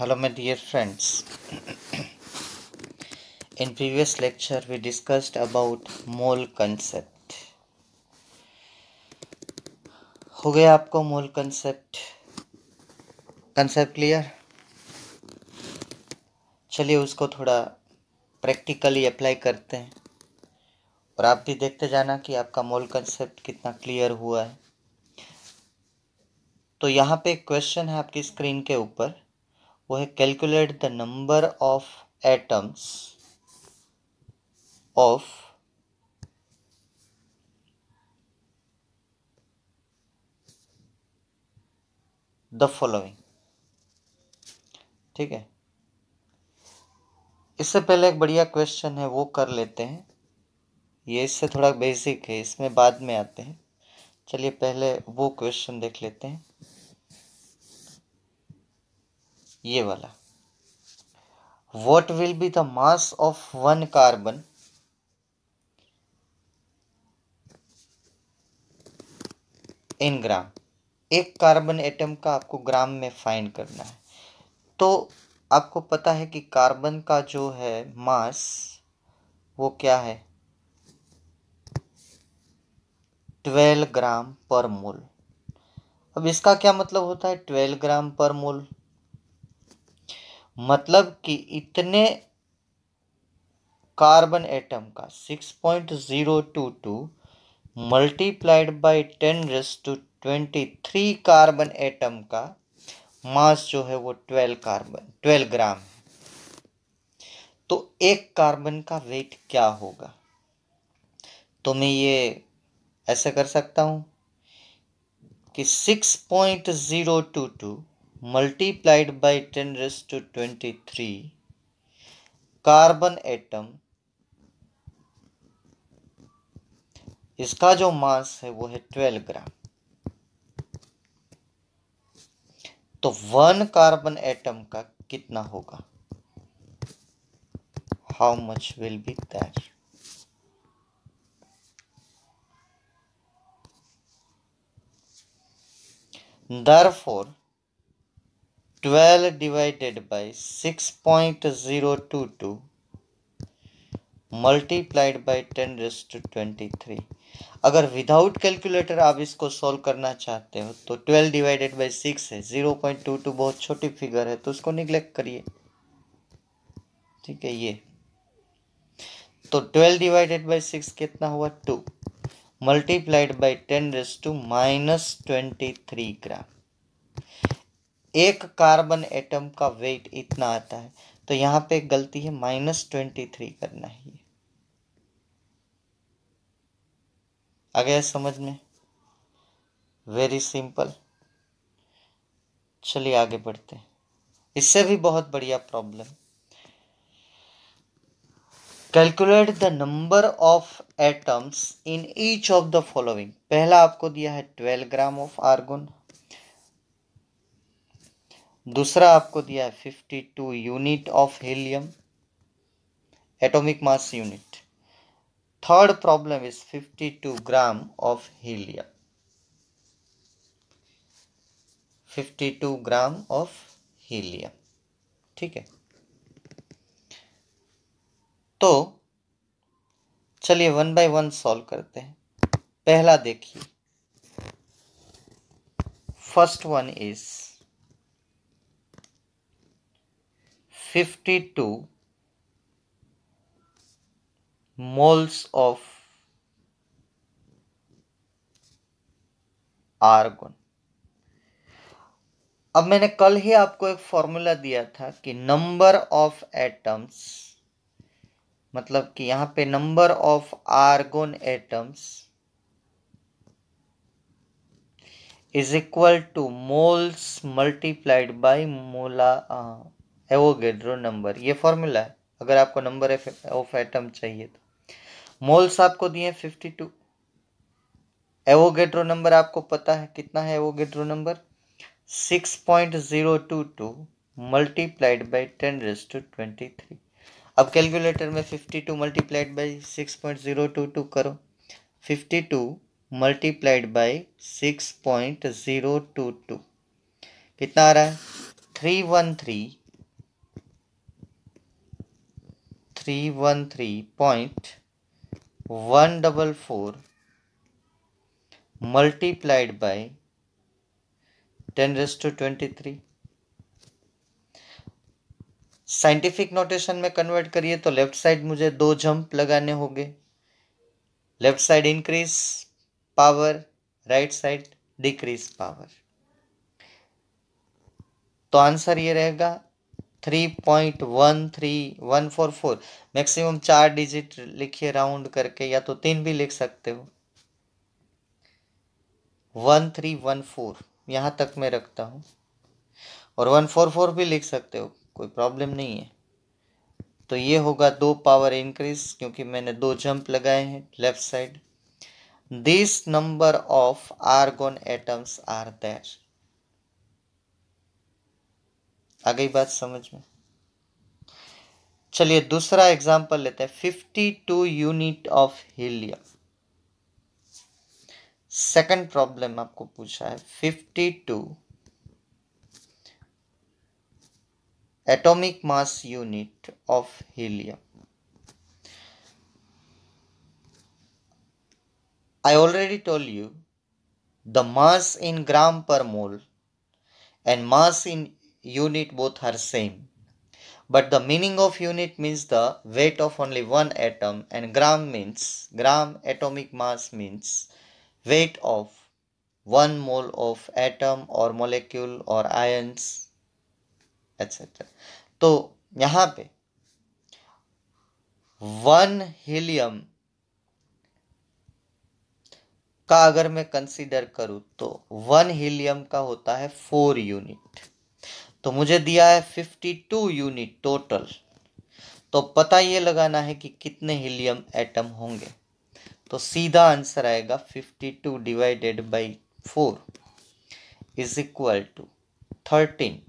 Hello my dear friends in previous lecture we discussed about mole concept हो गया आपको मोल concept concept clear चलिए उसको थोड़ा प्रैक्टिकली अप्लाई करते हैं और आप भी देखते जाना कि आपका मोल कंसेप्ट कितना क्लियर हुआ है तो यहाँ पे क्वेश्चन है आपकी स्क्रीन के ऊपर वो है calculate the number of atoms of the following ठीक है इससे पहले एक बढ़िया क्वेश्चन है वो कर लेते हैं ये इससे थोड़ा बेसिक है इसमें बाद में आते हैं चलिए पहले वो क्वेश्चन देख लेते हैं ये वाला what will be the mass of one carbon in gram एक कार्बन एटम का आपको ग्राम में फाइंड करना है तो आपको पता है कि कार्बन का जो है मास वो क्या है ट्वेल्व ग्राम पर मोल अब इसका क्या मतलब होता है ट्वेल्व ग्राम पर मोल मतलब कि इतने कार्बन एटम का 6.022 multiplied by ten raise to twenty carbon atom का मास जो है वो 12 कार्बन 12 ग्राम है तो एक कार्बन का वेट क्या होगा तो मैं ये ऐसा कर सकता हूँ कि 6.022 multiplied by 10 raised to 23 carbon atom इसका जो मास है वो है ट्वेल्व ग्राम तो वन कार्बन एटम का कितना होगा how much will be that therefore 12 divided by 6.022 multiplied by 10 raise to 23 अगर विदाउट कैलकुलेटर आप इसको सॉल्व करना चाहते हो तो 12 डिवाइडेड बाई 6 है 0.22 बहुत छोटी फिगर है तो उसको निग्लेक्ट करिए ठीक है ये तो 12 डिवाइडेड बाई 6 कितना हुआ 2 multiplied by 10 raise to minus three gram एक कार्बन एटम का वेट इतना आता है तो यहां पे गलती है माइनस ट्वेंटी थ्री करना है आ गया समझ में वेरी सिंपल चलिए आगे बढ़ते हैं इससे भी बहुत बढ़िया problem calculate the number of atoms in each of the following पहला आपको दिया है ट्वेल्व ग्राम ऑफ आर्गोन दूसरा आपको दिया है fifty two unit of helium atomic mass unit third problem is 52 gram of helium 52 gram of helium ठीक है तो चलिए वन बाय वन सॉल्व करते हैं पहला देखिए first one is 52 moles of argon अब मैंने कल ही आपको एक फॉर्मूला दिया था कि नंबर ऑफ एटम्स मतलब कि यहां पे number of argon atoms is equal to moles multiplied by mole Avogadro number ये फॉर्मूला है अगर आपको नंबर ऑफ एटम चाहिए तो मोल्स आपको दिए फिफ्टी टू एवोगेड्रो नंबर आपको पता है कितना है Avogadro number six point zero two two multiplied by ten raise to twenty three अब कैलकुलेटर में fifty two multiplied by six point zero two two करो fifty two multiplied by six point zero two two कितना आ रहा है three one three three one three point one double four multiplied by ten raise to twenty three scientific notation में convert करिए तो left side मुझे दो jump लगाने होंगे left side increase power right side decrease power तो answer ये रहेगा three point one three one four four maximum चार डिजिट लिखिए राउंड करके या तो तीन भी लिख सकते हो वन थ्री वन फोर यहाँ तक मैं रखता हूँ और वन फोर फोर भी लिख सकते हो कोई प्रॉब्लम नहीं है तो ये होगा दो पावर इंक्रीज क्योंकि मैंने दो जंप लगाए हैं left side this number of argon atoms are there आ गई बात समझ में चलिए दूसरा एग्जाम्पल लेते हैं fifty two unit of helium second problem आपको पूछा है fifty two atomic mass unit of helium I already told you the mass in gram per mole and mass in unit both are same. But the meaning of unit means the weight of only one atom and gram means gram atomic mass means weight of one mole of atom or molecule or ions etc. तो यहाँ पे one helium का अगर मैं consider करूं तो one helium का होता है फोर यूनिट तो मुझे दिया है फिफ्टी टू यूनिट टोटल तो पता ये लगाना है कि कितने हीलियम एटम होंगे तो सीधा आंसर आएगा fifty two divided by four is equal to thirteen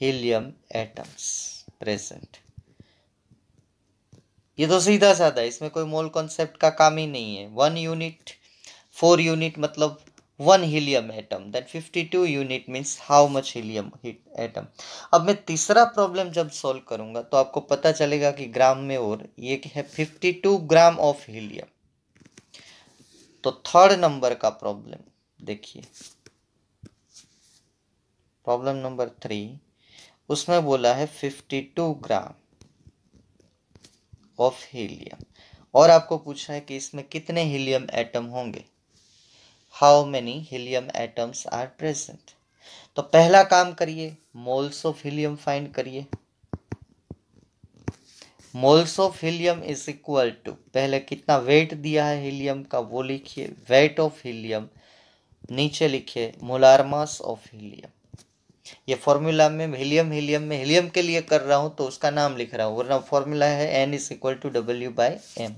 helium atoms present ये तो सीधा साधा है इसमें कोई मोल कॉन्सेप्ट का काम ही नहीं है वन यूनिट फोर यूनिट मतलब one helium atom that two unit means how much helium atom अब मैं तीसरा प्रॉब्लम जब सॉल्व करूंगा तो आपको पता चलेगा कि ग्राम में और ये है टू ग्राम ऑफ हीलियम तो थर्ड नंबर का प्रॉब्लम देखिए प्रॉब्लम नंबर थ्री उसमें बोला है fifty two gram of helium और आपको पूछा है कि इसमें कितने हीलियम एटम होंगे how many helium atoms are present तो पहला काम करिए मोल्स ऑफ हीलियम फाइंड करिए moles of helium is equal to पहले कितना वेट दिया है हीलियम का वो लिखिए वेट ऑफ हीलियम नीचे लिखिए मोलार मास ऑफ हीलियम ये फॉर्मूला में हीलियम हीलियम में हीलियम के लिए कर रहा हूं तो उसका नाम लिख रहा हूं वरना फॉर्मूला है एन इज इक्वल टू डब्ल्यू बाई एम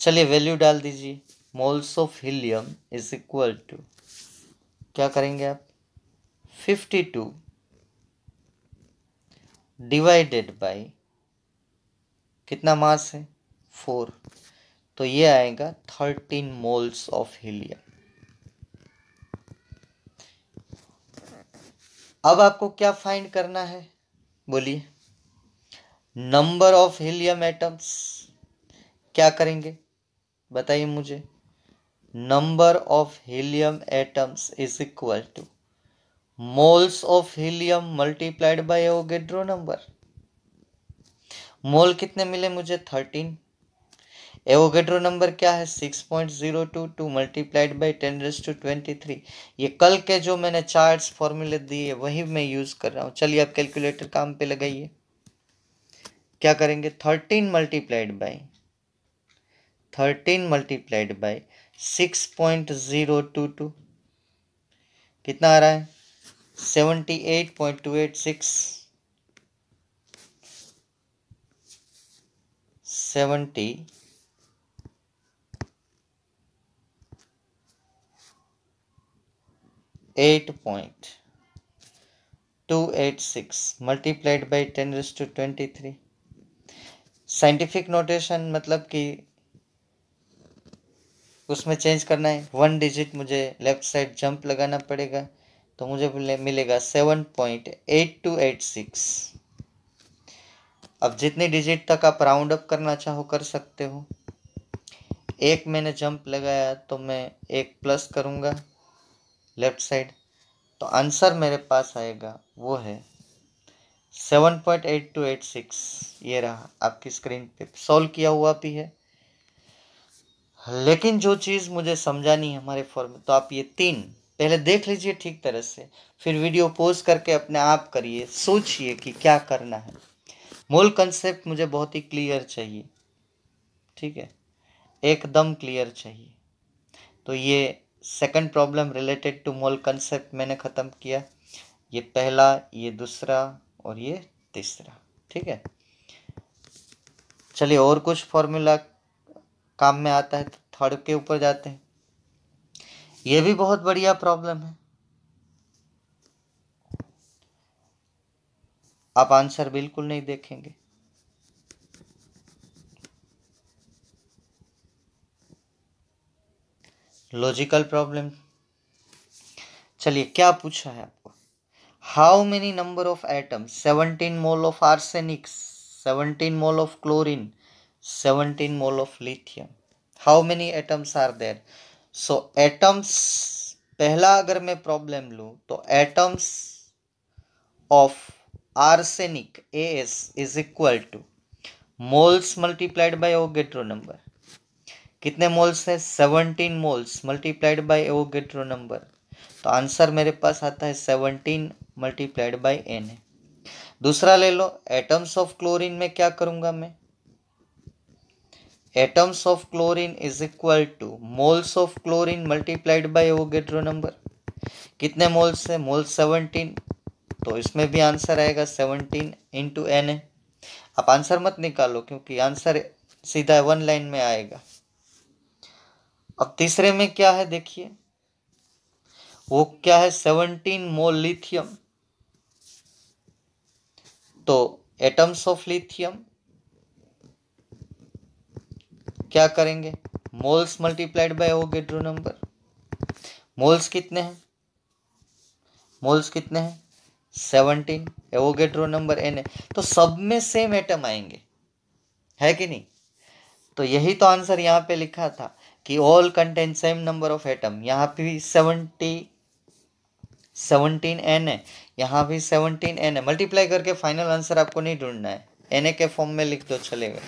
चलिए वैल्यू डाल दीजिए moles of helium is equal to क्या करेंगे आप फिफ्टी टू डिवाइडेड बाई कितना मास है फोर तो ये आएगा थर्टीन मोल्स ऑफ हीलियम अब आपको क्या फाइंड करना है बोलिए नंबर ऑफ हीलियम एटम्स क्या करेंगे बताइए मुझे number of helium atoms is equal to moles of helium multiplied by Avogadro number. मोल कितने मिले मुझे थर्टीन एवोगेड्रो नंबर क्या है six point zero two two multiplied by ten raise to twenty three ये कल के जो मैंने चार्ट्स फॉर्मूले दिए वही मैं यूज़ कर रहा हूँ चलिए आप कैलकुलेटर काम पे लगाइए क्या करेंगे thirteen multiplied by thirteen multiplied by six point zero two two कितना आ रहा है seventy eight point two eight six seventy eight point two eight six multiplied by ten to twenty three scientific notation मतलब कि उसमें change करना है one digit मुझे लेफ्ट साइड जंप लगाना पड़ेगा तो मुझे मिलेगा seven point eight two eight six अब जितनी डिजिट तक आप राउंड अप करना चाहो कर सकते हो एक मैंने जंप लगाया तो मैं एक प्लस करूँगा लेफ्ट साइड तो आंसर मेरे पास आएगा वो है seven point eight two eight six ये रहा आपकी स्क्रीन पे सॉल्व किया हुआ भी है लेकिन जो चीज़ मुझे समझानी है हमारे फॉर्म में तो आप ये तीन पहले देख लीजिए ठीक तरह से फिर वीडियो पोज करके अपने आप करिए सोचिए कि क्या करना है मूल कंसेप्ट मुझे बहुत ही क्लियर चाहिए ठीक है एकदम क्लियर चाहिए तो ये second problem related to mole concept मैंने ख़त्म किया ये पहला ये दूसरा और ये तीसरा ठीक है चलिए और कुछ फॉर्मूला काम में आता है तो थर्ड के ऊपर जाते हैं ये भी बहुत बढ़िया प्रॉब्लम है आप आंसर बिल्कुल नहीं देखेंगे लॉजिकल प्रॉब्लम चलिए क्या पूछा है आपको how many number of atoms seventeen mole of arsenic seventeen mole of chlorine 17 mole of lithium how many atoms are there so atoms पहला अगर मैं प्रॉब्लम लू तो atoms of arsenic A S is equal to moles multiplied avogadro number number कितने moles है seventeen moles multiplied by Avogadro number तो answer मेरे पास आता है सेवनटीन मल्टीप्लाइड बाय एन है दूसरा ले लो एटम्स ऑफ क्लोरीन में क्या करूँगा मैं atoms of chlorine is equal to moles of chlorine multiplied by Avogadro number कितने मोल्स है मोल सेवनटीन तो इसमें भी आंसर आएगा सेवनटीन इंटू एन है आप आंसर मत निकालो क्योंकि आंसर सीधा वन लाइन में आएगा अब तीसरे में क्या है देखिए वो क्या है सेवनटीन मोल लिथियम तो एटम्स ऑफ लिथियम क्या करेंगे moles multiplied by Avogadro number moles कितने हैं मोल्स कितने हैं सेवनटीन एवोगेड्रो नंबर एन है तो सब में सेम एटम आएंगे है कि नहीं तो यही तो आंसर यहाँ पे लिखा था कि all contain same number of atom यहाँ पे भी सेवनटी सेवनटीन एन है यहाँ भी सेवनटीन एन है मल्टीप्लाई करके फाइनल आंसर आपको नहीं ढूंढना है एन ए के फॉर्म में लिख दो चलेगा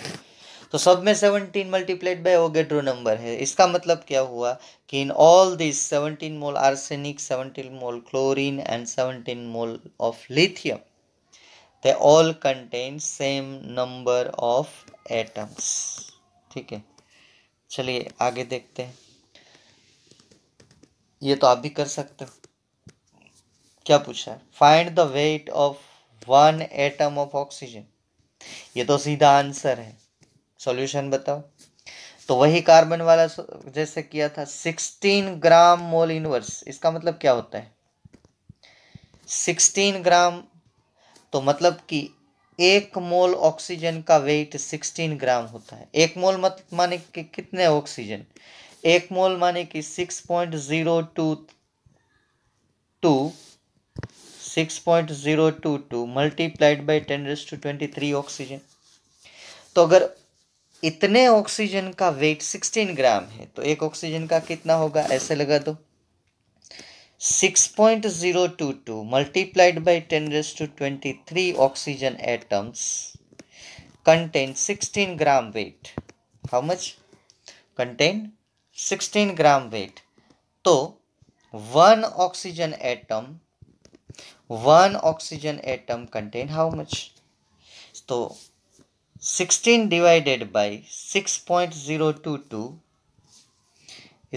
तो सब में seventeen multiplied by Avogadro number है इसका मतलब क्या हुआ कि in all this seventeen mole arsenic seventeen mole chlorine and seventeen mole of lithium they all contain same number of atoms ठीक है चलिए आगे देखते हैं ये तो आप भी कर सकते हो क्या पूछा है find the weight of one atom of oxygen ये तो सीधा आंसर है सॉल्यूशन बताओ तो वही कार्बन वाला जैसे किया था सिक्सटीन ग्राम मोल इनवर्स इसका मतलब क्या होता है सिक्सटीन ग्राम तो मतलब कि एक मोल ऑक्सीजन का वेट सिक्सटीन ग्राम होता है एक मोल मत माने कि कितने ऑक्सीजन एक मोल माने कि six point zero two two six point zero two two multiplied by ten raise to twenty three oxygen तो अगर इतने ऑक्सीजन का वेट सिक्सटीन ग्राम है तो एक ऑक्सीजन का कितना होगा ऐसे लगा दो six point zero two two multiplied by ten raise to twenty three oxygen atoms contain sixteen gram weight how much contain sixteen gram weight तो one oxygen atom one oxygen atom contain how much तो 16 divided by 6.022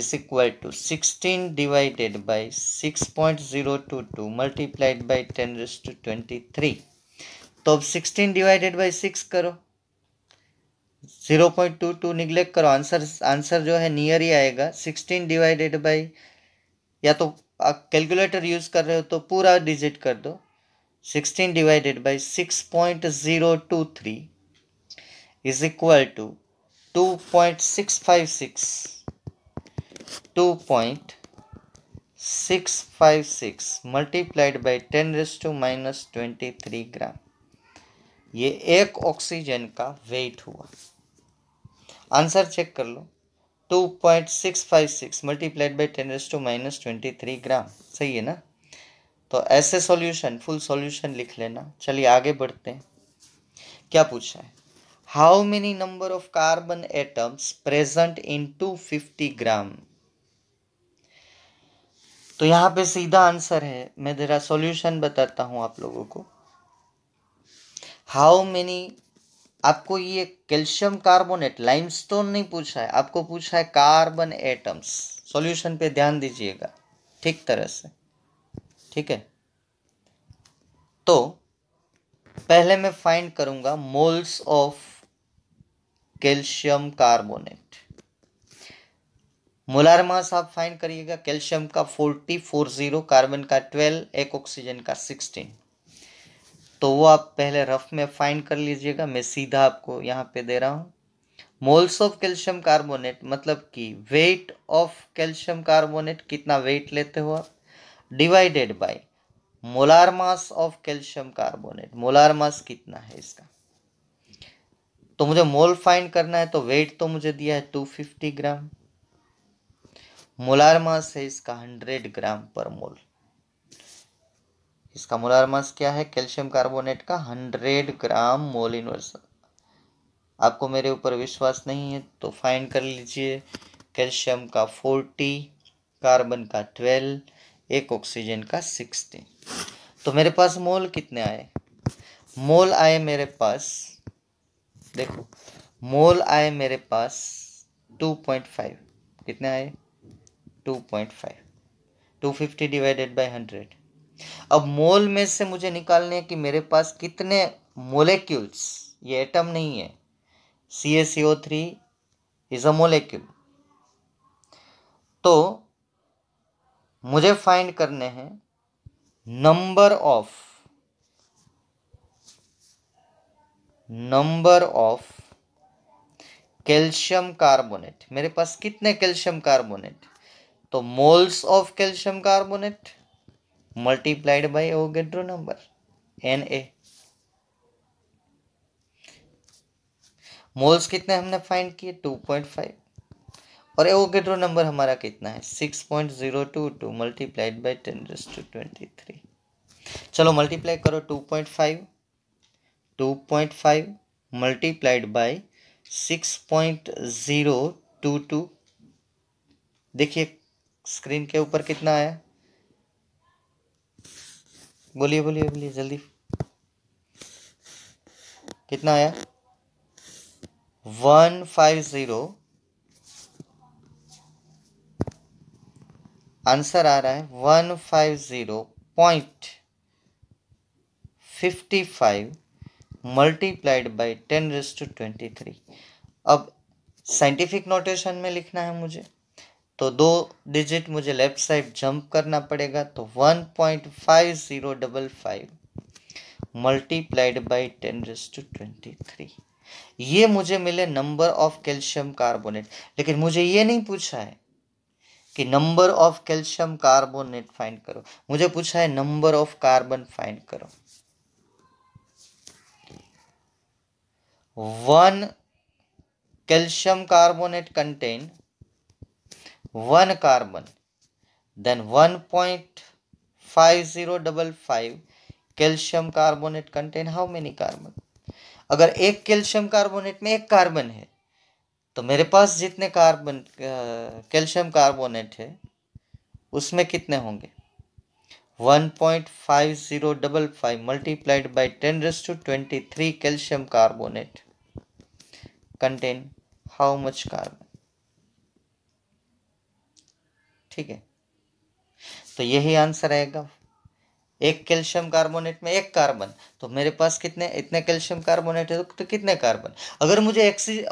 is equal to 16 divided by 6.022 multiplied by 10 raised to three तो अब sixteen divided by six करो two neglect करो answer answer जो है near ही आएगा sixteen divided by या तो आप कैलकुलेटर यूज़ कर रहे हो तो पूरा डिजिट कर दो sixteen divided by three is equal to 2.656 2.656 multiplied by 10 raised to minus 23 gram ये एक ऑक्सीजन का वेट हुआ आंसर चेक कर लो 2.656 multiplied by ten raise to minus twenty three gram सही है ना तो ऐसे सॉल्यूशन फुल सॉल्यूशन लिख लेना चलिए आगे बढ़ते हैं क्या पूछा है how many number of carbon atoms present in 250 gram तो यहां पे सीधा आंसर है मैं जरा सॉल्यूशन बताता हूं आप लोगों को हाउ मेनी आपको ये कैल्शियम कार्बोनेट लाइमस्टोन नहीं पूछा है आपको पूछा है कार्बन एटम्स सॉल्यूशन पे ध्यान दीजिएगा ठीक तरह से ठीक है तो पहले मैं फाइंड करूंगा moles of calcium carbonate molar mass आप फाइन करिएगा कैल्शियम का फोर्टी फोर जीरो कार्बन का ट्वेल्व एक ऑक्सीजन का सिक्सटीन तो वो आप पहले रफ में फाइंड कर लीजिएगा मैं सीधा आपको यहाँ पे दे रहा हूँ मोल्स ऑफ कैल्शियम कार्बोनेट मतलब कि वेट ऑफ कैल्शियम कार्बोनेट कितना वेट लेते हो आप divided by molar mass of calcium carbonate molar mass कितना है इसका तो मुझे मोल फाइंड करना है तो वेट तो मुझे दिया है two fifty gram molar mass है इसका हंड्रेड ग्राम पर मोल इसका मोलार मास क्या है कैल्शियम कार्बोनेट का हंड्रेड ग्राम मोल इनवर्स आपको मेरे ऊपर विश्वास नहीं है तो फाइंड कर लीजिए कैल्शियम का फोर्टी कार्बन का ट्वेल्व एक ऑक्सीजन का सिक्सटीन तो मेरे पास मोल कितने आए मोल आए मेरे पास देखो मोल आए मेरे पास टू पॉइंट फाइव कितने आए two point five two fifty divided by hundred अब मोल में से मुझे निकालने हैं कि मेरे पास कितने मोलिक्यूल्स ये एटम नहीं है C S C O three is a molecule तो मुझे फाइंड करने हैं number of number of calcium carbonate मेरे पास कितने कैल्शियम कार्बोनेट तो moles of calcium carbonate multiplied by Avogadro number N A moles कितने हमने फाइंड किए टू पॉइंट फाइव और एवोगेड्रो नंबर हमारा कितना है six point zero two two multiplied by ten to twenty three चलो मल्टीप्लाई करो two point five to point five multiplied by two देखिए स्क्रीन के ऊपर कितना आया बोलिए बोलिए बोलिए जल्दी कितना आया वन फाइव ज़ीरो आंसर आ रहा है one five zero point fifty five multiplied by ten raise to twenty three अब साइंटिफिक नोटेशन में लिखना है मुझे तो दो डिजिट मुझे लेफ्ट साइड जंप करना पड़ेगा तो one point five zero double five multiplied by ten raise to twenty three ये मुझे मिले नंबर ऑफ कैल्शियम कार्बोनेट लेकिन मुझे ये नहीं पूछा है कि number of calcium carbonate find करो मुझे पूछा है नंबर ऑफ कार्बन फाइंड करो one one calcium carbonate contain carbon then one point five zero double five calcium carbonate contain how many carbon अगर एक कैल्शियम कार्बोनेट में एक कार्बन है तो मेरे पास जितने कार्बन कैल्शियम कार्बोनेट है उसमें कितने होंगे one point five zero double five multiplied by ten raise to twenty three calcium carbonate contain how much carbon ठीक है तो यही आंसर आएगा एक कैल्शियम कार्बोनेट में एक कार्बन तो मेरे पास कितने इतने कैल्शियम कार्बोनेट है तो कितने कार्बन अगर मुझे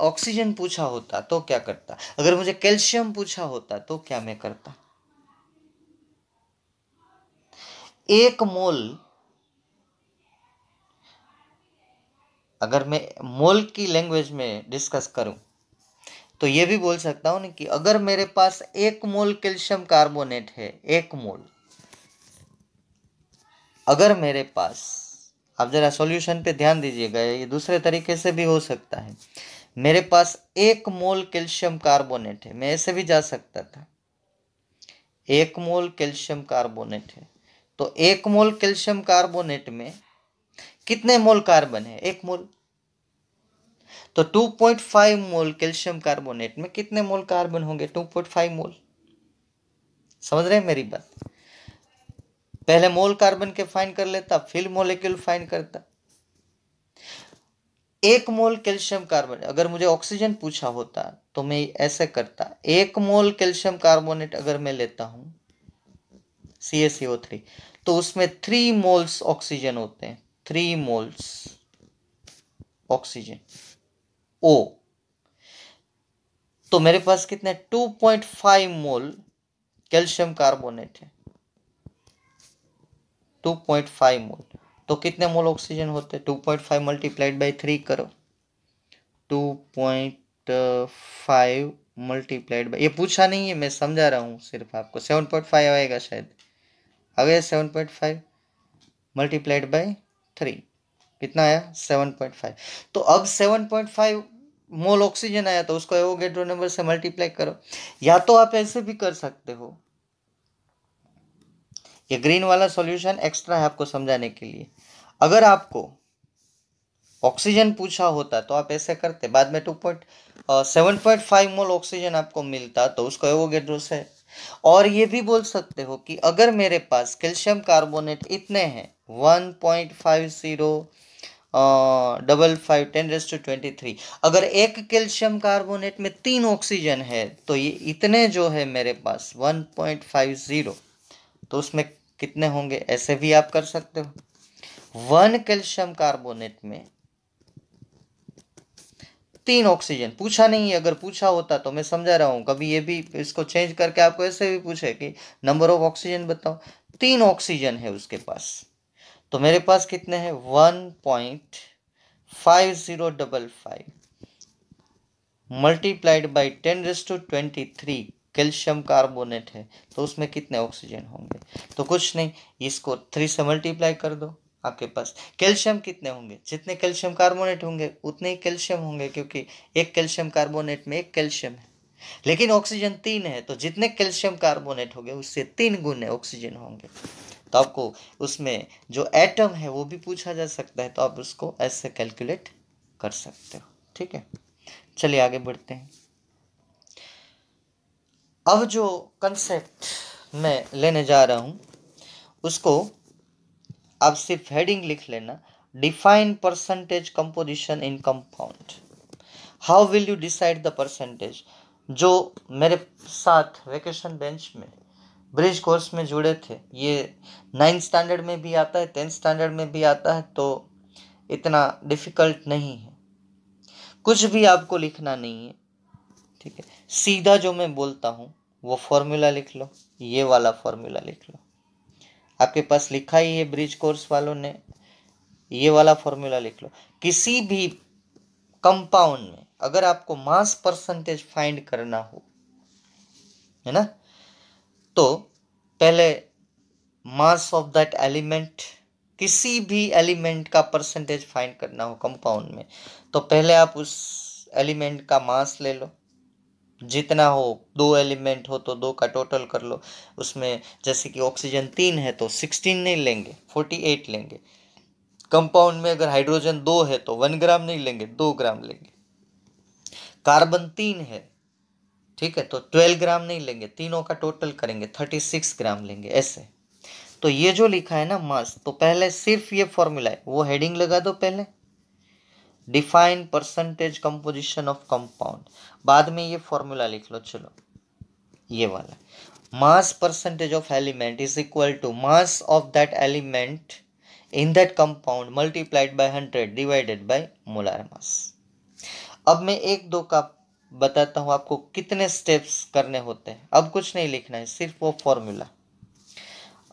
ऑक्सीजन पूछा होता तो क्या करता अगर मुझे कैल्शियम पूछा होता तो क्या मैं करता एक मोल अगर मैं मोल की लैंग्वेज में डिस्कस करूं तो ये भी बोल सकता हूं ना कि अगर मेरे पास एक मोल कैल्शियम कार्बोनेट है एक मोल अगर मेरे पास आप ज़रा सॉल्यूशन पे ध्यान दीजिएगा ये दूसरे तरीके से भी हो सकता है मेरे पास एक मोल कैल्शियम कार्बोनेट है मैं ऐसे भी जा सकता था एक मोल कैल्शियम कार्बोनेट है तो एक मोल कैल्शियम कार्बोनेट में कितने मोल कार्बन है एक मोल तो 2.5 मोल कैल्शियम कार्बोनेट में कितने मोल कार्बन होंगे 2.5 मोल समझ रहे हैं मेरी बात पहले मोल कार्बन के फाइन कर लेता फिर मोलिक्यूल फाइन करता एक मोल कैल्शियम कार्बन अगर मुझे ऑक्सीजन पूछा होता तो मैं ऐसे करता एक मोल कैल्शियम कार्बोनेट अगर मैं लेता हूं सी एस थ्री तो उसमें थ्री मोल्स ऑक्सीजन होते हैं थ्री मोल्स ऑक्सीजन ओ तो मेरे पास कितने फाइव मोल कैल्शियम कार्बोनेट है फाइव मोल तो कितने मोल ऑक्सीजन होते हैं फाइव मल्टीप्लाइड बाई थ्री करो two point five multiplied by ये पूछा नहीं है मैं समझा रहा हूँ सिर्फ आपको सेवन पॉइंट फाइव आएगा शायद अगर फाइव मल्टीप्लाइड बाई थ्री कितना आया सेवन पॉइंट फाइव तो अब seven point five mole oxygen आया तो उसको एवोगेड्रो नंबर से मल्टीप्लाई करो या तो आप ऐसे भी कर सकते हो ये ग्रीन वाला सॉल्यूशन एक्स्ट्रा है आपको समझाने के लिए अगर आपको ऑक्सीजन पूछा होता तो आप ऐसे करते बाद में two point seven point five mole oxygen आपको मिलता तो उसको एवोगेड्रो से और ये भी बोल सकते हो कि अगर मेरे पास कैल्शियम कार्बोनेट इतने हैं one point five zero double five ten raise to twenty three अगर एक कैल्शियम कार्बोनेट में तीन ऑक्सीजन है तो ये इतने जो है मेरे पास वन पॉइंट फाइव ज़ीरो तो उसमें कितने होंगे ऐसे भी आप कर सकते हो वन कैल्शियम कार्बोनेट में तीन ऑक्सीजन पूछा नहीं है अगर पूछा होता तो मैं समझा रहा हूँ कभी ये भी इसको चेंज करके आपको ऐसे भी पूछे कि नंबर ऑफ ऑक्सीजन बताओ तीन ऑक्सीजन है उसके पास तो मेरे पास कितने हैं one point five zero double five multiplied by ten raise to twenty three calcium carbonate है तो उसमें कितने ऑक्सीजन होंगे तो कुछ नहीं इसको थ्री से मल्टीप्लाई कर दो आपके पास कैल्शियम कितने होंगे जितने कैल्शियम कार्बोनेट होंगे उतने ही कैल्शियम होंगे क्योंकि एक कैल्शियम कार्बोनेट में एक कैल्शियम है लेकिन ऑक्सीजन तीन है तो जितने कैल्शियम कार्बोनेट होंगे उससे तीन गुने ऑक्सीजन होंगे तो आपको उसमें जो एटम है वो भी पूछा जा सकता है तो आप उसको ऐसे कैलकुलेट कर सकते हो ठीक है चलिए आगे बढ़ते हैं अब जो कंसेप्ट मैं लेने जा रहा हूँ उसको आप सिर्फ हेडिंग लिख लेना define percentage composition in compound how will you decide the percentage जो मेरे साथ वेकेशन बेंच में ब्रिज कोर्स में जुड़े थे ये नाइन्थ स्टैंडर्ड में भी आता है टेंथ स्टैंडर्ड में भी आता है तो इतना डिफ़िकल्ट नहीं है कुछ भी आपको लिखना नहीं है ठीक है सीधा जो मैं बोलता हूँ वो फॉर्मूला लिख लो ये वाला फॉर्मूला लिख लो आपके पास लिखा ही है ब्रिज कोर्स वालों ने ये वाला फॉर्मूला लिख लो किसी भी कंपाउंड में अगर आपको मास परसेंटेज फाइंड करना हो है ना तो पहले मास ऑफ दैट एलिमेंट किसी भी एलिमेंट का परसेंटेज फाइंड करना हो कंपाउंड में तो पहले आप उस एलिमेंट का मास ले लो जितना हो दो एलिमेंट हो तो दो का टोटल कर लो उसमें जैसे कि ऑक्सीजन तीन है तो सिक्सटीन नहीं लेंगे फोर्टी एट लेंगे कंपाउंड में अगर हाइड्रोजन दो है तो वन ग्राम नहीं लेंगे दो ग्राम लेंगे कार्बन तीन है ठीक है तो ट्वेल्व ग्राम नहीं लेंगे तीनों का टोटल करेंगे थर्टी सिक्स ग्राम लेंगे ऐसे तो ये जो लिखा है ना मास तो पहले सिर्फ ये फॉर्मूला है वो हेडिंग लगा दो पहले define percentage composition of compound बाद में ये फॉर्मूला लिख लो चलो ये वाला mass percentage of element is equal to mass of that element in that compound multiplied by hundred divided by molar mass अब मैं एक दो का बताता हूँ आपको कितने स्टेप्स करने होते हैं अब कुछ नहीं लिखना है सिर्फ वो फॉर्मूला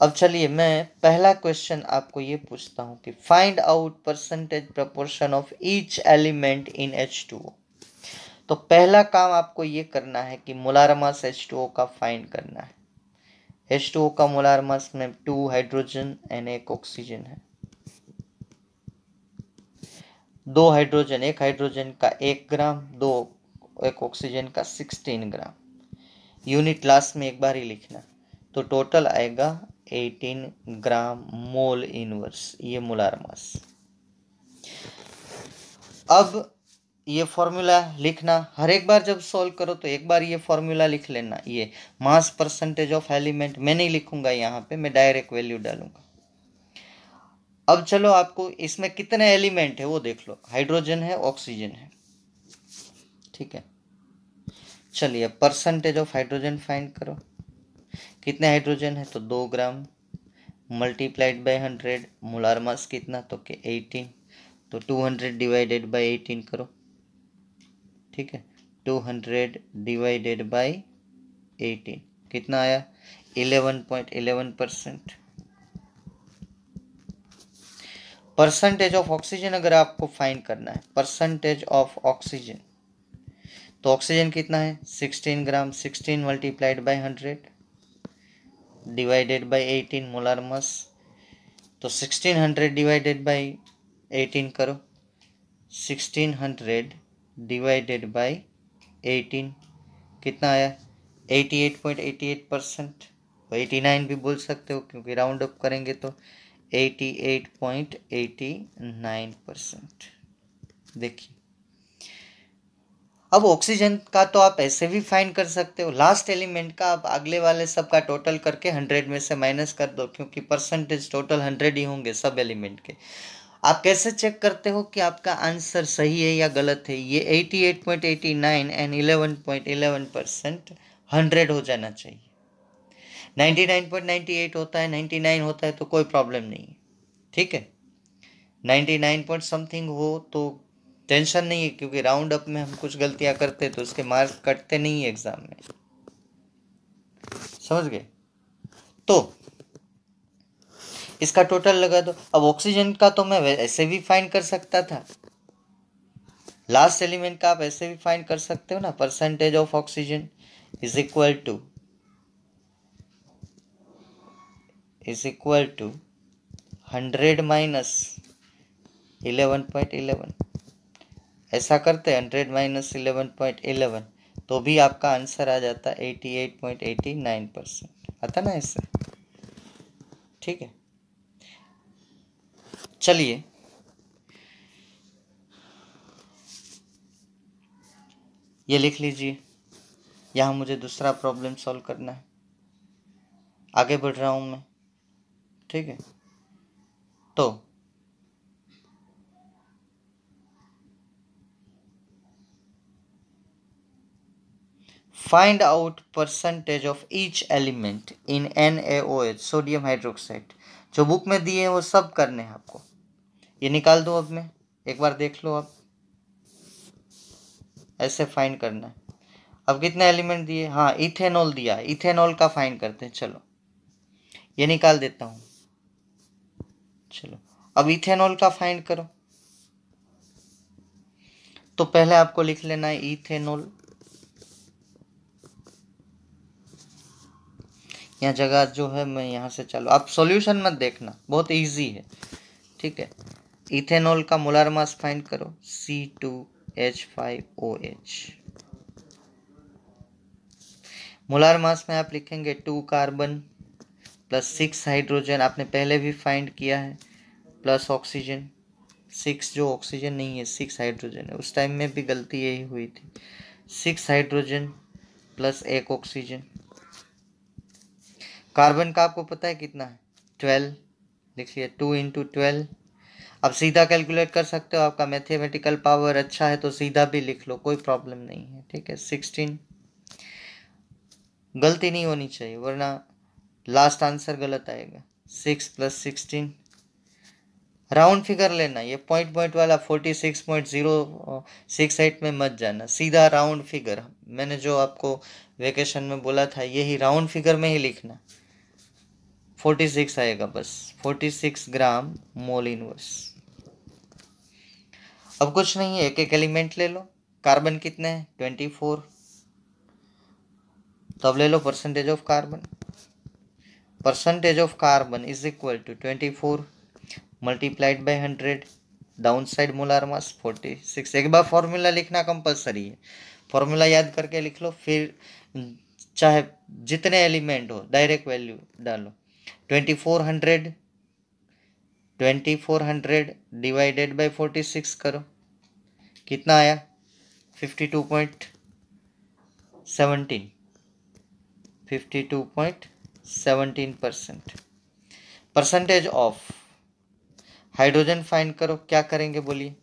अब चलिए मैं पहला क्वेश्चन आपको ये पूछता हूँ कि find out percentage proportion of each element in H two O तो पहला काम आपको ये करना है कि मोलारमास एच टू ओ का फाइंड करना है एच टू ओ का मोलारमास में टू हाइड्रोजन एंड एक ऑक्सीजन है दो हाइड्रोजन एक हाइड्रोजन का एक ग्राम दो एक ऑक्सीजन का सिक्सटीन ग्राम यूनिट लास्ट में एक बार ही लिखना तो टोटल आएगा एटीन ग्राम मोल इनवर्स ये मोलार मास अब ये फॉर्मूला लिखना हर एक बार जब सॉल्व करो तो एक बार ये फॉर्मूला लिख लेना ये मास परसेंटेज ऑफ एलिमेंट मैं नहीं लिखूंगा यहाँ पे मैं डायरेक्ट वैल्यू डालूंगा अब चलो आपको इसमें कितने एलिमेंट है वो देख लो हाइड्रोजन है ऑक्सीजन है ठीक है चलिए परसेंटेज ऑफ हाइड्रोजन फाइंड करो कितने हाइड्रोजन है तो दो gram multiplied by hundred molar mass कितना तो के एटीन तो two hundred divided by eighteen करो ठीक है two hundred divided by eighteen कितना आया eleven point eleven percent percentage of oxygen अगर आपको फाइंड करना है परसेंटेज ऑफ ऑक्सीजन तो ऑक्सीजन कितना है 16 gram 16 multiplied by 100 divided by 18 molar mass तो 1600 डिवाइडेड बाय 18 करो 1600 डिवाइडेड बाय 18 कितना आया 88.88 परसेंट तो एटी 89 भी बोल सकते हो क्योंकि राउंड अप करेंगे तो 88.89 परसेंट देखिए अब ऑक्सीजन का तो आप ऐसे भी फाइन कर सकते हो लास्ट एलिमेंट का आप अगले वाले सब का टोटल करके हंड्रेड में से माइनस कर दो क्योंकि परसेंटेज टोटल हंड्रेड ही होंगे सब एलिमेंट के आप कैसे चेक करते हो कि आपका आंसर सही है या गलत है ये 88.89 एंड 11.11 परसेंट हंड्रेड हो जाना चाहिए 99.98 होता है 99 होता है तो कोई प्रॉब्लम नहीं है ठीक है 99 पॉइंट समथिंग हो तो टेंशन नहीं है क्योंकि राउंड अप में हम कुछ गलतियां करते हैं तो उसके मार्क्स कटते नहीं है एग्ज़ाम में समझ गए तो इसका टोटल लगा दो अब ऑक्सीजन का तो मैं ऐसे भी फाइंड कर सकता था लास्ट एलिमेंट का आप ऐसे भी फाइंड कर सकते हो ना percentage of oxygen is equal to is equal to 100 minus 11.11 ऐसा करते हैं 100 माइनस 11.11 तो भी आपका आंसर आ जाता है 88.89 परसेंट आता ना ऐसा ठीक है चलिए ये लिख लीजिए यहाँ मुझे दूसरा प्रॉब्लम सॉल्व करना है आगे बढ़ रहा हूँ मैं ठीक है तो find out percentage of each element in NaOH sodium hydroxide जो बुक में दिए हैं वो सब करने हैं आपको ये निकाल दो अब मैं एक बार देख लो आप ऐसे फाइंड करना है अब कितने एलिमेंट दिए हाँ इथेनॉल दिया इथेनॉल का फाइंड करते हैं चलो ये निकाल देता हूँ चलो अब इथेनॉल का फाइंड करो तो पहले आपको लिख लेना है इथेनॉल यहाँ जगह जो है मैं यहाँ से चलो आप सॉल्यूशन मत देखना बहुत इजी है ठीक है इथेनॉल का मोलर मास फाइंड करो C two H five O H molar mass में आप लिखेंगे two carbon plus six hydrogen आपने पहले भी फाइंड किया है प्लस ऑक्सीजन सिक्स जो ऑक्सीजन नहीं है सिक्स हाइड्रोजन है उस टाइम में भी गलती यही हुई थी सिक्स हाइड्रोजन प्लस एक ऑक्सीजन कार्बन का आपको पता है कितना है ट्वेल्व लिख लिया टू इंटू ट्वेल्व आप सीधा कैलकुलेट कर सकते हो आपका मैथमेटिकल पावर अच्छा है तो सीधा भी लिख लो कोई प्रॉब्लम नहीं है ठीक है सिक्सटीन गलती नहीं होनी चाहिए वरना लास्ट आंसर गलत आएगा six plus sixteen round figure लेना ये पॉइंट पॉइंट वाला forty six point zero six eight में मत जाना सीधा राउंड फिगर मैंने जो आपको वेकेशन में बोला था यही राउंड फिगर में ही लिखना फोर्टी सिक्स आएगा बस forty six gram mole inverse अब कुछ नहीं है एक एक एलिमेंट ले लो कार्बन कितने हैं ट्वेंटी फोर तब ले लो percentage of carbon percentage of carbon is equal to twenty four multiplied by hundred down side molar mass forty six एक बार फॉर्मूला लिखना कंपलसरी है फॉर्मूला याद करके लिख लो फिर चाहे जितने एलिमेंट हो डायरेक्ट वैल्यू डालो twenty four hundred twenty four hundred divided by forty six करो कितना आया fifty two point seventeen fifty two point seventeen percent percentage of hydrogen find करो क्या करेंगे बोलिए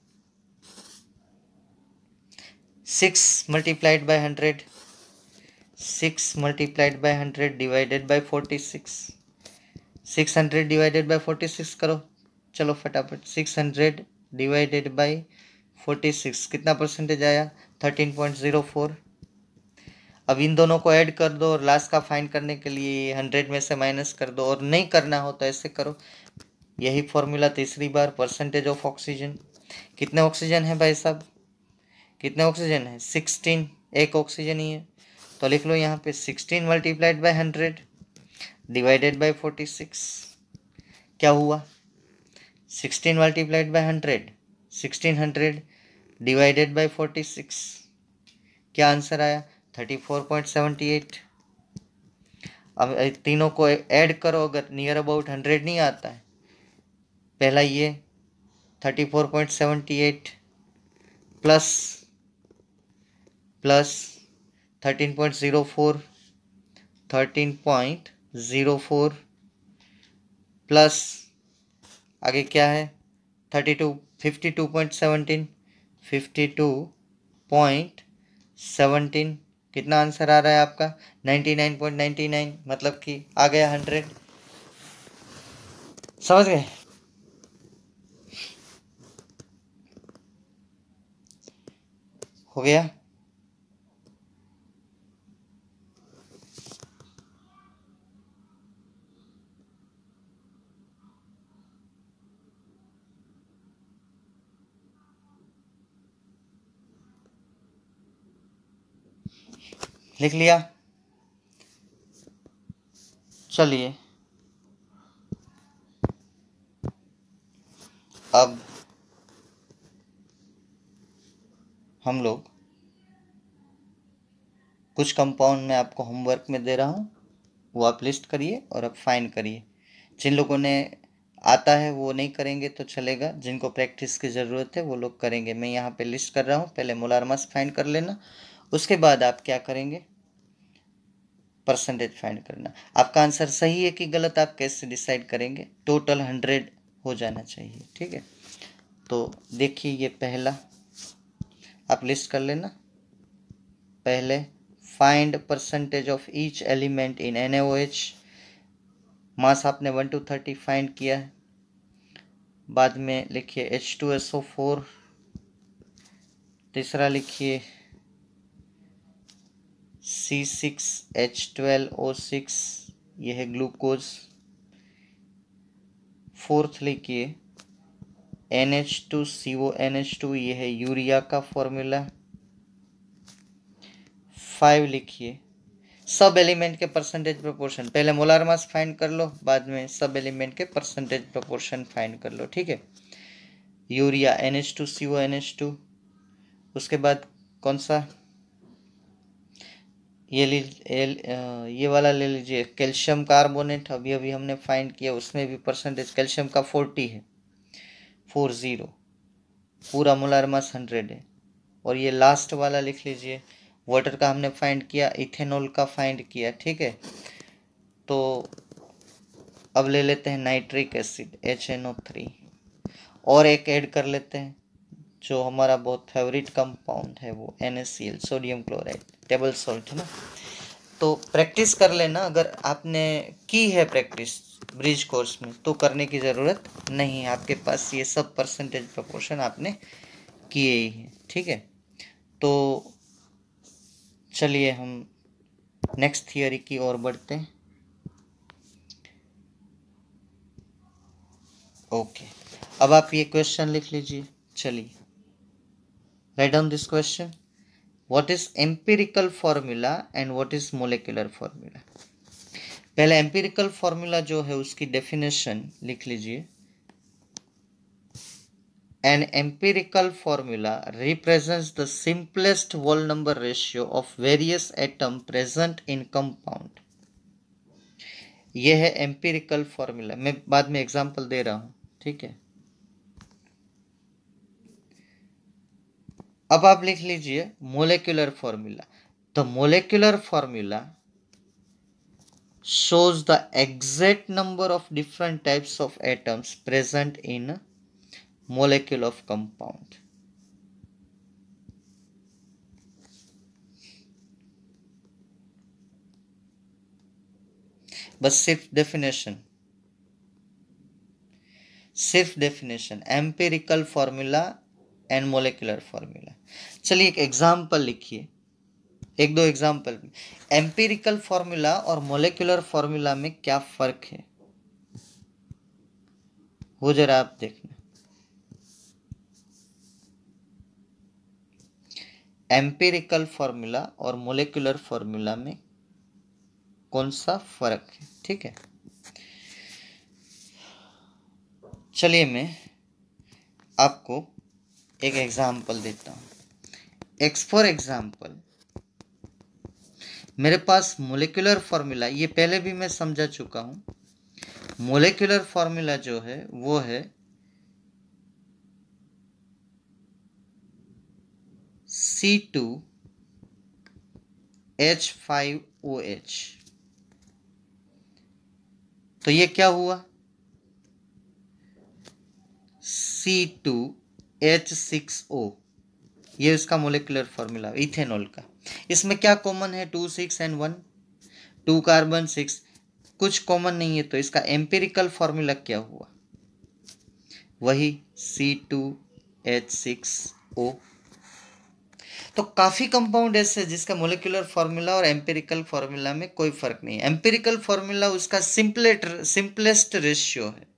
six multiplied by hundred six multiplied by hundred divided by forty six six hundred divided by forty six करो चलो फटाफट six hundred divided by forty six कितना percentage आया thirteen point zero four अब इन दोनों को ऐड कर दो और लास्ट का फाइंड करने के लिए हंड्रेड में से माइनस कर दो और नहीं करना हो तो ऐसे करो यही फॉर्मूला तीसरी बार परसेंटेज ऑफ ऑक्सीजन कितने ऑक्सीजन है भाई साहब कितने ऑक्सीजन है सिक्सटीन एक ऑक्सीजन ही है तो लिख लो यहाँ पे sixteen multiplied by hundred divided by forty six क्या हुआ sixteen multiplied by hundred sixteen hundred divided by forty six क्या आंसर आया thirty four point seventy eight अब तीनों को ऐड करो अगर नियर अबाउट हंड्रेड नहीं आता है पहला ये thirty four point seventy eight plus plus thirteen point zero four thirteen point zero four plus आगे क्या है thirty two fifty two point seventeen fifty two point seventeen कितना आंसर आ रहा है आपका ninety nine point ninety nine मतलब कि आ गया हंड्रेड समझ गए हो गया लिख लिया चलिए अब हम लोग कुछ कंपाउंड में आपको होमवर्क में दे रहा हूँ वो आप लिस्ट करिए और आप फाइन करिए जिन लोगों ने आता है वो नहीं करेंगे तो चलेगा जिनको प्रैक्टिस की ज़रूरत है वो लोग करेंगे मैं यहाँ पे लिस्ट कर रहा हूँ पहले मोलारमस फाइन कर लेना उसके बाद आप क्या करेंगे परसेंटेज फाइंड करना आपका आंसर सही है कि गलत आप कैसे डिसाइड करेंगे टोटल हंड्रेड हो जाना चाहिए ठीक है तो देखिए ये पहला आप लिस्ट कर लेना पहले find percentage of each element in an mass आपने वन टू थर्टी फाइंड किया है बाद में लिखिए H two S O four तीसरा लिखिए C six H twelve O six ये है ग्लूकोज फोर्थ लिखिए N H two C O N H two यह है यूरिया का फॉर्मूला फाइव लिखिए सब एलिमेंट के परसेंटेज प्रोपोर्शन पहले मोलार मास फाइंड कर लो बाद में सब एलिमेंट के परसेंटेज प्रोपोर्शन फाइंड कर लो ठीक है urea N H two C O N H two उसके बाद कौन सा ये लीजिए ये वाला ले लीजिए कैल्शियम कार्बोनेट अभी अभी हमने फाइंड किया उसमें भी परसेंटेज कैल्शियम का फोर्टी है फोर ज़ीरो पूरा मोलार मास हंड्रेड है और ये लास्ट वाला लिख लीजिए वाटर का हमने फाइंड किया इथेनॉल का फाइंड किया ठीक है तो अब ले लेते हैं नाइट्रिक एसिड एच थ्री और एक ऐड कर लेते हैं जो हमारा बहुत फेवरेट कंपाउंड है वो N sodium chloride table salt है ना तो प्रैक्टिस कर लेना अगर आपने की है प्रैक्टिस ब्रिज कोर्स में तो करने की ज़रूरत नहीं है आपके पास ये सब परसेंटेज प्रपोर्शन आपने किए ही हैं ठीक है तो चलिए हम नेक्स्ट थियोरी की ओर बढ़ते हैं ओके अब आप ये क्वेश्चन लिख लीजिए चलिए write down this question what is empirical formula and what is molecular formula पहले empirical formula जो है उसकी definition लिख लीजिए An empirical formula represents the simplest whole number ratio of various atom present in compound. यह है empirical formula मैं बाद में example दे रहा हूं ठीक है अब आप लिख लीजिए molecular formula the molecular formula shows the exact number of different types of atoms present in a molecule of compound. बस सिर्फ डेफिनेशन सिर्फ definition empirical formula and molecular formula चलिए एक एग्जाम्पल लिखिए एक दो एग्जाम्पल एम्पेरिकल फॉर्मूला और molecular formula में क्या फ़र्क है वो जरा आप देखना एम्पेरिकल फॉर्मूला और मोलिकुलर फॉर्मूला में कौन सा फर्क है ठीक है चलिए मैं आपको एक एग्जाम्पल देता हूं एक्स फॉर एग्जाम्पल मेरे पास मोलिकुलर फॉर्मूला ये पहले भी मैं समझा चुका हूं मोलिकुलर फॉर्मूला जो है वो है C two H five O H तो ये क्या हुआ C two H six O ये उसका मोलिकुलर फॉर्मूला इथेनॉल का इसमें क्या कॉमन है two six and one two carbon six कुछ कॉमन नहीं है तो इसका एम्पेरिकल फॉर्मूला क्या हुआ वही C two H six O तो काफ़ी कंपाउंड ऐसे जिसका मोलिकुलर फॉर्मूला और एम्पेरिकल फार्मूला में कोई फर्क नहीं है एम्पेरिकल फॉर्मूला उसका सिंपलेट सिंपलेस्ट रेशियो है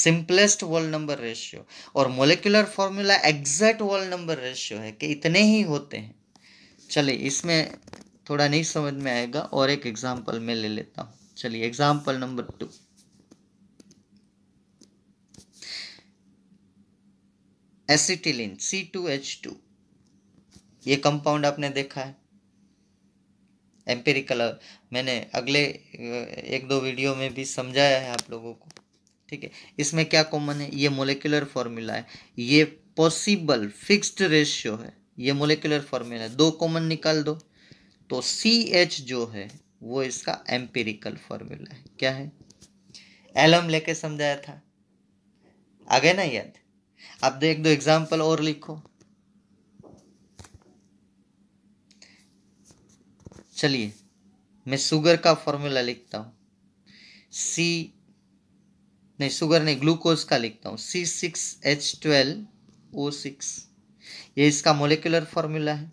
सिंपलेस्ट वॉल नंबर रेशियो और molecular formula exact whole number ratio है कि इतने ही होते हैं चलिए इसमें थोड़ा नहीं समझ में आएगा और एक एग्जाम्पल मैं ले लेता हूँ चलिए example number two acetylene C two H two ये कंपाउंड आपने देखा है एम्पेरिकल मैंने अगले एक दो वीडियो में भी समझाया है आप लोगों को ठीक है इसमें क्या कॉमन है ये मोलिकुलर फॉर्मूला है ये पॉसिबल फिक्स्ड रेशियो है ये मोलिकुलर फॉर्मूला है दो कॉमन निकाल दो तो सी एच जो है वो इसका एम्पेरिकल फॉर्मूला है क्या है एलम लेके समझाया था आ ना याद आप देख दो एग्जाम्पल और लिखो चलिए मैं शुगर का फॉर्मूला लिखता हूं सी नहीं शुगर नहीं ग्लूकोज का लिखता हूँ C six H twelve O six ये इसका मोलिकुलर फॉर्मूला है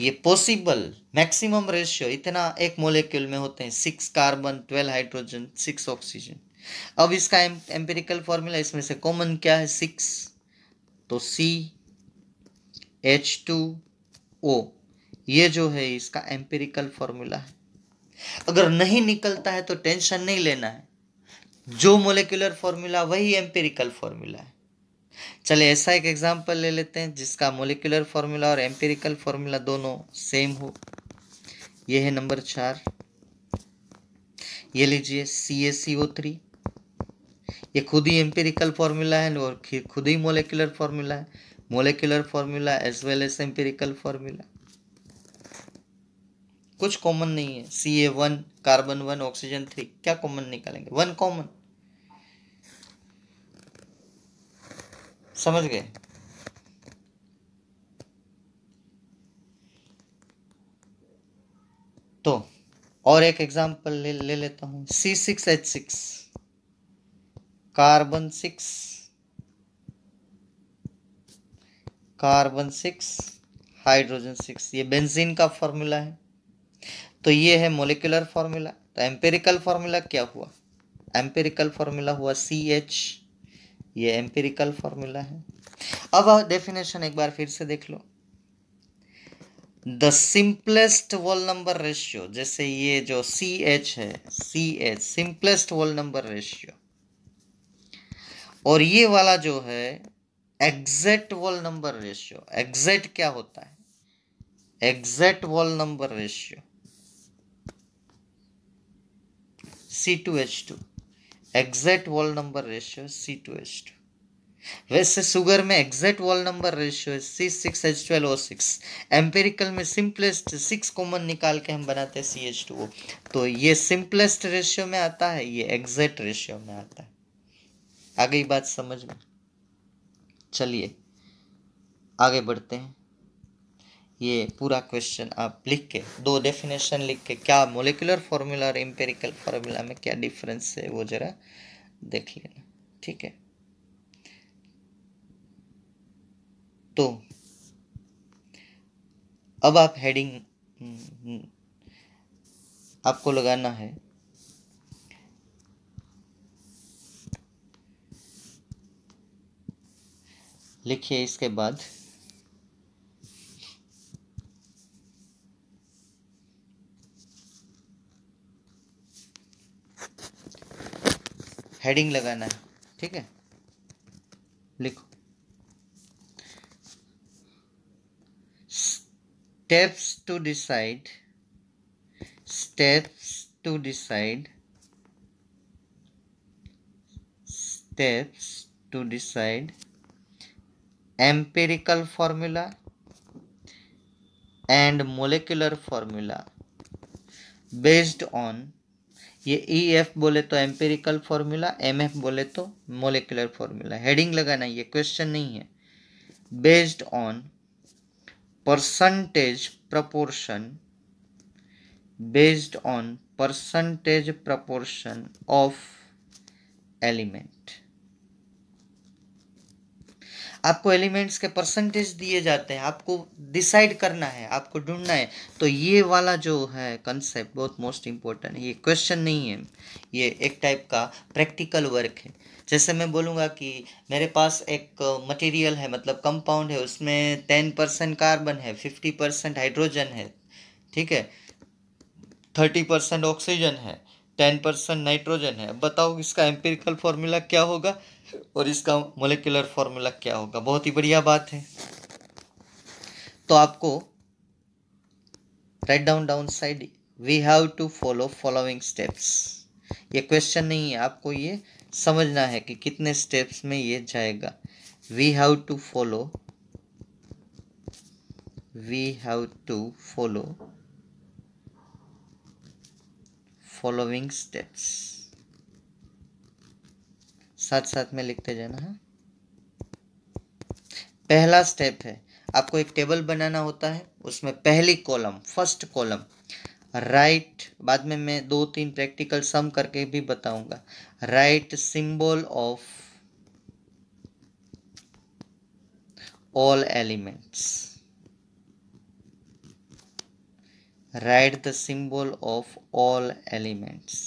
ये पॉसिबल मैक्सिमम रेशियो इतना एक मोलिक्यूल में होते हैं six carbon twelve hydrogen six oxygen अब इसका एम्पेरिकल फॉर्मूला इसमें से कॉमन क्या है सिक्स तो सी एच टू ओ ये जो है इसका एम्पेरिकल फॉर्मूला है अगर नहीं निकलता है तो टेंशन नहीं लेना है जो मोलिकुलर फॉर्मूला वही एम्पेरिकल फॉर्मूला है चले ऐसा एक एग्जाम्पल ले लेते हैं जिसका मोलिकुलर फॉर्मूला और एम्पेरिकल फॉर्मूला दोनों सेम हो ये है नंबर चार ये लीजिए सी ए सी ओ थ्री ये खुद ही एम्पेरिकल फॉर्मूला है और खुद ही मोलिकुलर फॉर्मूला है molecular formula as well as empirical formula कुछ कॉमन नहीं है C A one carbon one oxygen three क्या कॉमन निकालेंगे वन कॉमन समझ गए तो और एक एग्जांपल ले, ले लेता हूं C six H six carbon six carbon six hydrogen six ये बेंजीन का फॉर्मूला है तो ये है मोलिकुलर फॉर्मूला तो एम्पेरिकल फॉर्मूला क्या हुआ एम्पेरिकल फॉर्मूला हुआ सी एच ये एम्पेरिकल फॉर्मूला है अब डेफिनेशन एक बार फिर से देख लो the simplest whole number ratio जैसे ये जो सी एच है C H simplest whole number ratio और ये वाला जो है exact whole number ratio exact क्या होता है exact whole number ratio C two H two exact whole number ratio C two H two वैसे शुगर में एग्जैक्ट वॉल नंबर रेशियो है C six H twelve O six empirical में simplest six common निकाल के हम बनाते हैं C H two O तो ये सिंपलेस्ट रेशियो में आता है ये एग्जैक्ट रेशियो में आता है आगे बात समझ में चलिए आगे बढ़ते हैं ये पूरा क्वेश्चन आप लिख के दो डेफिनेशन लिख के क्या मोलिकुलर फार्मूला और एम्पेरिकल फार्मूला में क्या डिफरेंस है वो ज़रा देख लेना ठीक है तो अब आप हेडिंग हम्म, हम्म, आपको लगाना है लिखिए इसके बाद हेडिंग लगाना है ठीक है लिखो steps to decide steps to decide steps to decide empirical formula and molecular formula based on ये ई e एफ बोले तो एम्पेरिकल फॉर्मूला एम एफ बोले तो मोलिकुलर फॉर्मूला हेडिंग लगाना ये क्वेश्चन नहीं है based on percentage proportion based on percentage proportion of element आपको एलिमेंट्स के परसेंटेज दिए जाते हैं आपको डिसाइड करना है आपको ढूंढना है तो ये वाला जो है कंसेप्ट बहुत मोस्ट इम्पोर्टेंट है ये क्वेश्चन नहीं है ये एक टाइप का प्रैक्टिकल वर्क है जैसे मैं बोलूँगा कि मेरे पास एक मटेरियल है मतलब कंपाउंड है उसमें टेन परसेंट कार्बन है फिफ्टी परसेंट हाइड्रोजन है ठीक है थर्टी परसेंट ऑक्सीजन है टेन परसेंट नाइट्रोजन है बताओ इसका एम्पेरिकल फॉर्मूला क्या होगा और इसका मोलिकुलर फॉर्मूला क्या होगा बहुत ही बढ़िया बात है तो आपको write down down side we have to follow following steps ये क्वेश्चन नहीं है आपको ये समझना है कि कितने स्टेप्स में ये जाएगा we have to follow we have to follow following steps साथ साथ में लिखते जाना है हाँ। पहला स्टेप है आपको एक टेबल बनाना होता है उसमें पहली कॉलम फर्स्ट कॉलम राइट बाद में मैं दो तीन प्रैक्टिकल सम करके भी बताऊंगा write symbol of all elements write the symbol of all elements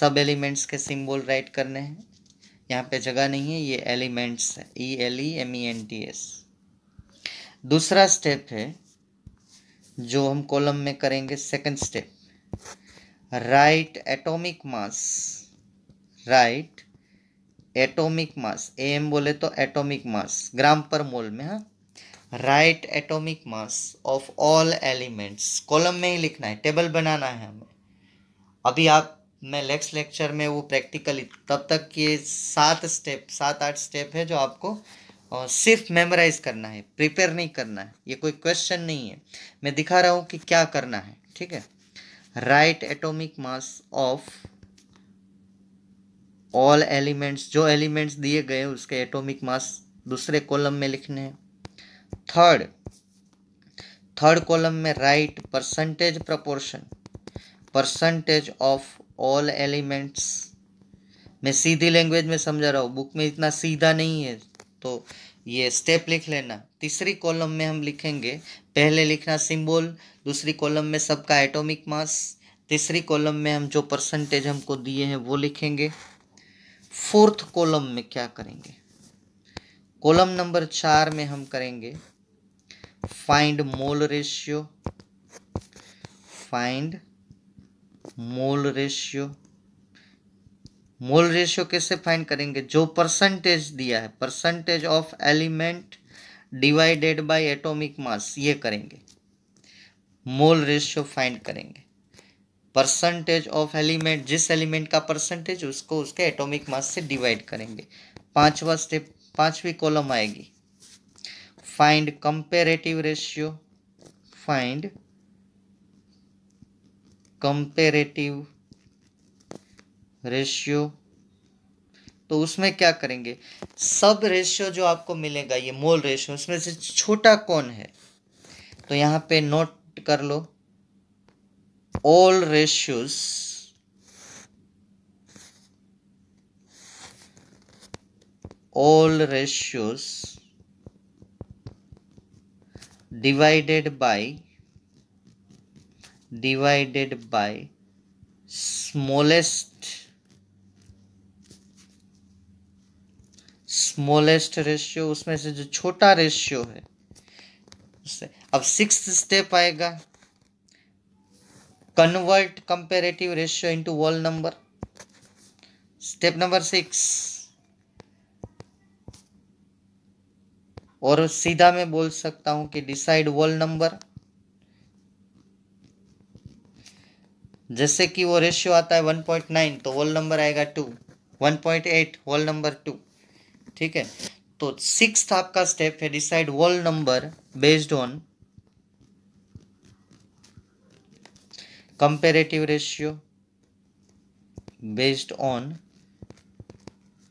सब एलिमेंट्स के सिंबल राइट करने हैं यहाँ पे जगह नहीं है ये एलिमेंट्स है E L E M E N T S दूसरा स्टेप है जो हम कॉलम में करेंगे second step write atomic mass write atomic mass M बोले तो एटॉमिक मास ग्राम पर मोल में हाँ write atomic mass of all elements column में ही लिखना है टेबल बनाना है हमें अभी आप मैं नेक्स्ट लेक्चर में वो प्रैक्टिकली तब तक ये सात स्टेप सात आठ स्टेप है जो आपको और सिर्फ मेमोराइज करना है प्रिपेयर नहीं करना है ये कोई क्वेश्चन नहीं है मैं दिखा रहा हूँ कि क्या करना है ठीक है write atomic mass of all elements जो एलिमेंट्स दिए गए उसके एटॉमिक मास दूसरे कॉलम में लिखने हैं थर्ड थर्ड कॉलम में write percentage proportion percentage of all elements मैं सीधी लैंग्वेज में समझा रहा हूँ बुक में इतना सीधा नहीं है तो ये स्टेप लिख लेना तीसरी कॉलम में हम लिखेंगे पहले लिखना सिंबल दूसरी कॉलम में सबका एटॉमिक मास तीसरी कॉलम में हम जो परसेंटेज हमको दिए हैं वो लिखेंगे फोर्थ कॉलम में क्या करेंगे कॉलम नंबर चार में हम करेंगे find mole ratio find mole ratio mole ratio कैसे फाइंड करेंगे जो परसेंटेज दिया है percentage of element divided by atomic mass ये करेंगे मोल रेशियो फाइंड करेंगे परसेंटेज ऑफ एलिमेंट जिस एलिमेंट का परसेंटेज उसको उसके एटॉमिक मास से डिवाइड करेंगे पांचवा स्टेप पांचवी कॉलम आएगी find comparative ratio find comparative ratio तो उसमें क्या करेंगे सब रेशियो जो आपको मिलेगा ये मोल रेशियो उसमें से छोटा कौन है तो यहाँ पे नोट कर लो all ratios all ratios divided by divided by smallest smallest ratio उसमें से जो छोटा रेशियो है उससे अब सिक्स स्टेप आएगा convert comparative ratio into whole number step number six और सीधा मैं बोल सकता हूं कि डिसाइड वॉल नंबर जैसे कि वो रेशियो आता है वन पॉइंट नाइन तो होल नंबर आएगा two one point eight whole number two ठीक है तो सिक्स आपका स्टेप है decide whole number based on comparative ratio based on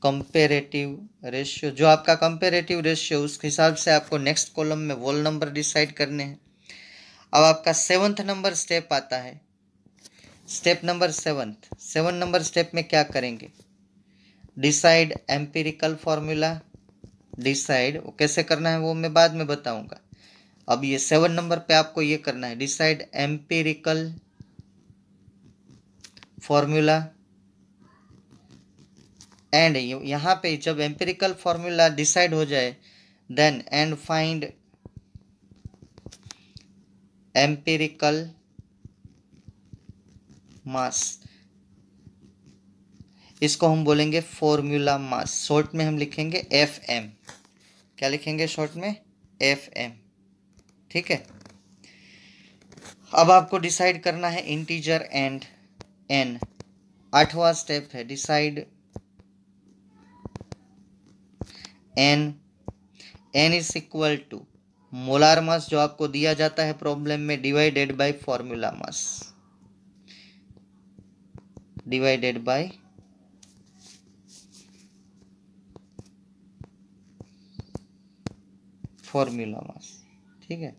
comparative ratio जो आपका कंपेरेटिव रेशियो उस हिसाब से आपको नेक्स्ट कॉलम में वॉल नंबर डिसाइड करने हैं अब आपका सेवन्थ नंबर स्टेप आता है step number seventh seven number step में क्या करेंगे डिसाइड एम्पेरिकल फॉर्मूला डिसाइड वो कैसे करना है वो मैं बाद में बताऊंगा अब ये सेवन नंबर पे आपको ये करना है डिसाइड एम्पेरिकल फॉर्मूला एंड यहाँ पे जब एम्पेरिकल फॉर्मूला डिसाइड हो जाए then and find empirical mass इसको हम बोलेंगे फॉर्मूला मास शॉर्ट में हम लिखेंगे एफ एम क्या लिखेंगे शॉर्ट में एफ एम ठीक है अब आपको डिसाइड करना है इंटीजर एंड एन आठवां स्टेप है decide N N is equal to molar mass जो आपको दिया जाता है प्रॉब्लम में divided by formula mass divided by formula mass ठीक है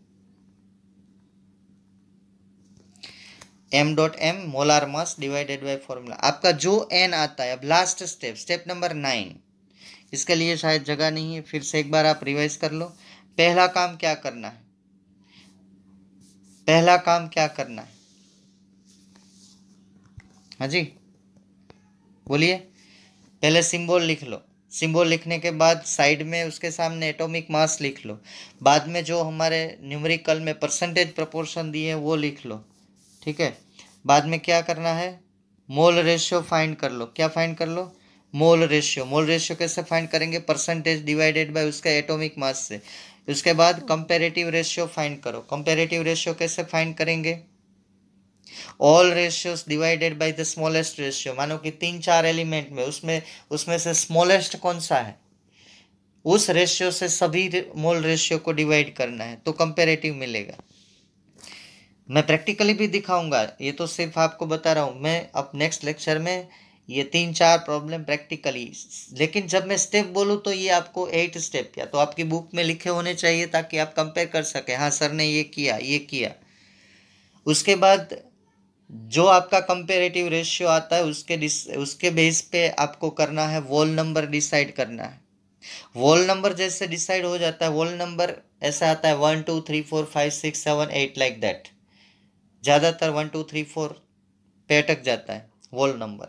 M dot M molar mass divided by formula आपका जो एन आता है अब last step step number nine इसके लिए शायद जगह नहीं है फिर से एक बार आप रिवाइज कर लो पहला काम क्या करना है पहला काम क्या करना है हाँ जी बोलिए पहले सिंबल लिख लो सिंबल लिखने के बाद साइड में उसके सामने एटॉमिक मास लिख लो बाद में जो हमारे न्यूमेरिकल में परसेंटेज प्रपोर्शन दिए हैं वो लिख लो ठीक है बाद में क्या करना है मोल रेशियो फाइंड कर लो क्या फाइंड कर लो मोल रेशियो मोल रेशियो कैसे फाइंड करेंगे परसेंटेज डिवाइडेड बाय उसका एटॉमिक मास से उसके बाद कंपेरेटिव रेशियो फाइंड करो कंपेरेटिव रेशियो कैसे फाइंड करेंगे all ratios divided by the smallest ratio मानो कि तीन चार एलिमेंट में उसमें उसमें से स्मॉलेस्ट कौन सा है उस रेशियो से सभी मोल रेशियो को डिवाइड करना है तो कंपेरेटिव मिलेगा मैं प्रैक्टिकली भी दिखाऊंगा ये तो सिर्फ आपको बता रहा हूँ मैं अब नेक्स्ट लेक्चर में ये तीन चार प्रॉब्लम प्रैक्टिकली लेकिन जब मैं स्टेप बोलूँ तो ये आपको एट स्टेप या तो आपकी बुक में लिखे होने चाहिए ताकि आप कंपेयर कर सकें हाँ सर ने ये किया ये किया उसके बाद जो आपका कंपेरेटिव रेशियो आता है उसके उसके बेस पे आपको करना है वॉल नंबर डिसाइड करना है वॉल नंबर जैसे डिसाइड हो जाता है वॉल नंबर ऐसा आता है one two three four five six seven eight like that ज़्यादातर वन टू थ्री फोर पे अटक जाता है वॉल नंबर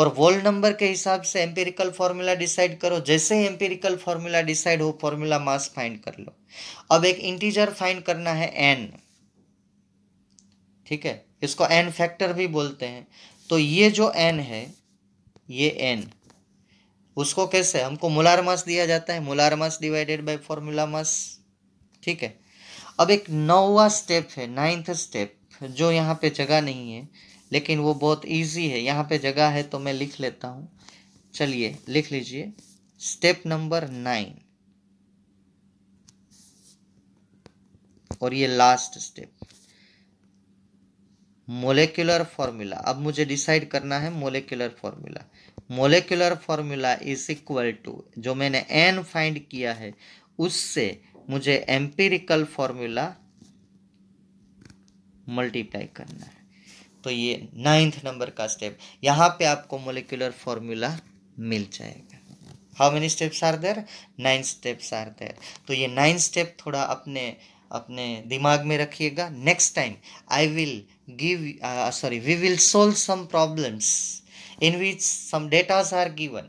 और वॉल नंबर के हिसाब से एम्पेरिकल फार्मूला डिसाइड करो जैसे ही एम्पेरिकल फार्मूला डिसाइड हो फार्मूला मास फाइंड कर लो अब एक इंटीजर फाइंड करना है एन ठीक है इसको एन फैक्टर भी बोलते हैं तो ये जो एन है ये एन उसको कैसे हमको मोलार मास दिया जाता है molar mass divided by formula mass ठीक है अब एक नौवा स्टेप है नाइन्थ स्टेप जो यहाँ पे जगह नहीं है लेकिन वो बहुत इजी है यहाँ पे जगह है तो मैं लिख लेता हूँ चलिए लिख लीजिए स्टेप नंबर नाइन और ये लास्ट स्टेप मोलिकुलर फॉर्मूला अब मुझे डिसाइड करना है molecular formula molecular formula is equal to जो मैंने एन फाइंड किया है उससे मुझे एम्पेरिकल फॉर्मूला मल्टीप्लाई करना है तो ये नाइन्थ नंबर का स्टेप यहाँ पे आपको मोलिकुलर फॉर्मूला मिल जाएगा how many steps are there nine steps are there तो ये नाइन स्टेप थोड़ा अपने अपने दिमाग में रखिएगा next time I will give sorry we will solve some problems in which some datas are given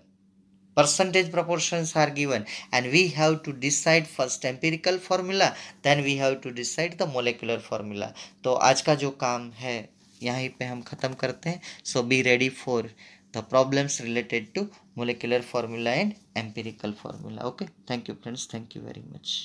percentage proportions are given and we have to decide first empirical formula then we have to decide the molecular formula तो आज का जो काम है यहीं पे हम ख़त्म करते हैं so be ready for the problems related to molecular formula and empirical formula okay thank you friends thank you very much